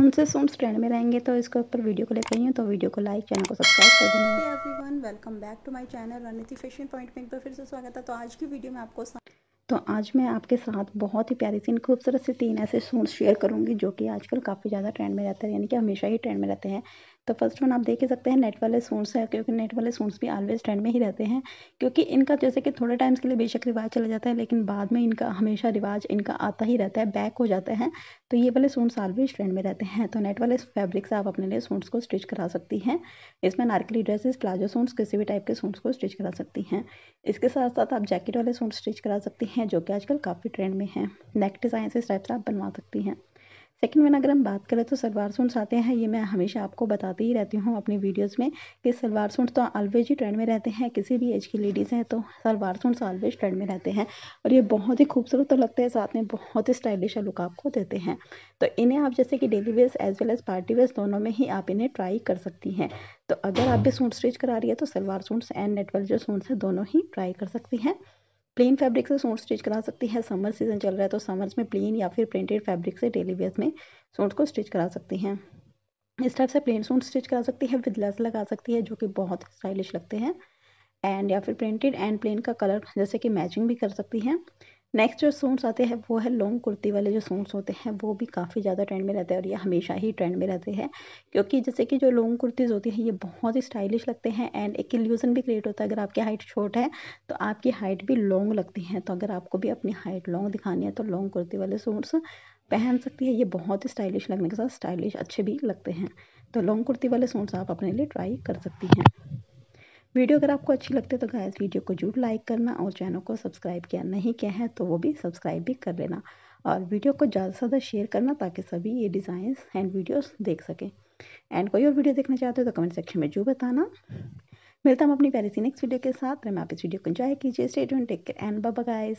उनसे songs trend में रहेंगे तो इसके ऊपर वीडियो को लेकर तो वीडियो को लाइक चैनल को सब्सक्राइब कर देना everyone welcome back to my channel Rananiti fashion point में एक बार फिर से स्वागत है तो आज की वीडियो में आपको तो आज मैं आपके साथ बहुत ही प्यारी सी खूबसूरत से तीन ऐसे सूट शेयर करूंगी जो कि आजकल काफ़ी ज़्यादा ट्रेंड में रहते हैं यानी कि हमेशा ही ट्रेंड में रहते हैं तो फर्स्ट वन आप देख ही सकते हैं नेट वाले सूट्स है क्योंकि नेट वाले सूट्स भी ऑलवेज ट्रेंड में ही रहते हैं क्योंकि इनका जैसे कि थोड़े टाइम्स के लिए बेशक रिवाज चला जाता है लेकिन बाद में इनका हमेशा रिवाज इनका आता ही रहता है बैक हो जाता है तो ये वाले सूट्स ऑलवेज ट्रेंड में रहते हैं तो नेट वाले फैब्रिक्स से आप अपने लिए सूट्स को स्टिच करा सकती हैं इसमें नारकली ड्रेसेस प्लाजो सूट्स किसी भी टाइप के सूट्स को स्टिच करा सकती हैं इसके साथ साथ आप जैकेट वाले सूट स्टिच करा सकती हैं जो कि आजकल काफ़ी ट्रेंड में हैं नेक डिज़ाइन इस टाइप से आप बनवा सकती हैं सेकंड वन अगर हम बात करें तो सलवार सूट्स आते हैं ये मैं हमेशा आपको बताती ही रहती हूँ अपनी वीडियोस में कि सलवार सूट्स तो ऑलवेज ही ट्रेंड में रहते हैं किसी भी एज की लेडीज़ हैं तो सलवार सूट्स ऑलवेज ट्रेंड में रहते हैं और ये बहुत ही खूबसूरत तो लगते हैं साथ में बहुत ही स्टाइलिश लुक आपको देते हैं तो इन्हें आप जैसे कि daily wear as well as party wear दोनों में ही आप इन्हें ट्राई कर सकती हैं तो अगर आप भी सूट स्टिच करा रही है तो सलवार सूट्स एंड नेटवर्क जो सूट्स हैं दोनों ही ट्राई कर सकती हैं प्लेन फैब्रिक से सूट स्टिच करा सकती है समर सीजन चल रहा है तो समर्स में प्लेन या फिर प्रिंटेड फैब्रिक से डेली वेयर में सूट को स्टिच करा सकती हैं इस टाइप से प्लेन सूट स्टिच करा सकती है विद लेस लगा सकती है जो कि बहुत स्टाइलिश लगते हैं एंड या फिर प्रिंटेड एंड प्लेन का कलर जैसे कि मैचिंग भी कर सकती है नेक्स्ट जो सूट्स आते हैं वो है लॉन्ग कुर्ती वाले जो सूट्स होते हैं वो भी काफ़ी ज़्यादा ट्रेंड में रहते हैं और ये हमेशा ही ट्रेंड में रहते हैं क्योंकि जैसे कि जो लॉन्ग कुर्तीज़ होती हैं ये बहुत ही स्टाइलिश लगते हैं एंड एक इल्यूज़न भी क्रिएट होता है अगर आपकी हाइट छोट है तो आपकी हाइट भी लॉन्ग लगती है तो अगर आपको भी अपनी हाइट लॉन्ग दिखानी है तो लॉन्ग कुर्ती वाले सूट्स पहन सकती है ये बहुत ही स्टाइलिश लगने के साथ स्टाइलिश अच्छे भी लगते हैं तो लॉन्ग कुर्ती वाले सूट्स आप अपने लिए ट्राई कर सकती हैं वीडियो अगर आपको अच्छी लगती है तो गाइस वीडियो को जरूर लाइक करना और चैनल को सब्सक्राइब किया नहीं किया है तो वो भी सब्सक्राइब भी कर लेना और वीडियो को ज़्यादा से ज़्यादा शेयर करना ताकि सभी ये डिज़ाइंस एंड वीडियोस देख सकें एंड कोई और वीडियो देखना चाहते हो तो कमेंट सेक्शन में जरूर बताना मिलता हम अपनी प्यारी सी नेक्स्ट वीडियो के साथ मैम आप इस वीडियो को इंजॉय कीजिए stay take care and bye guys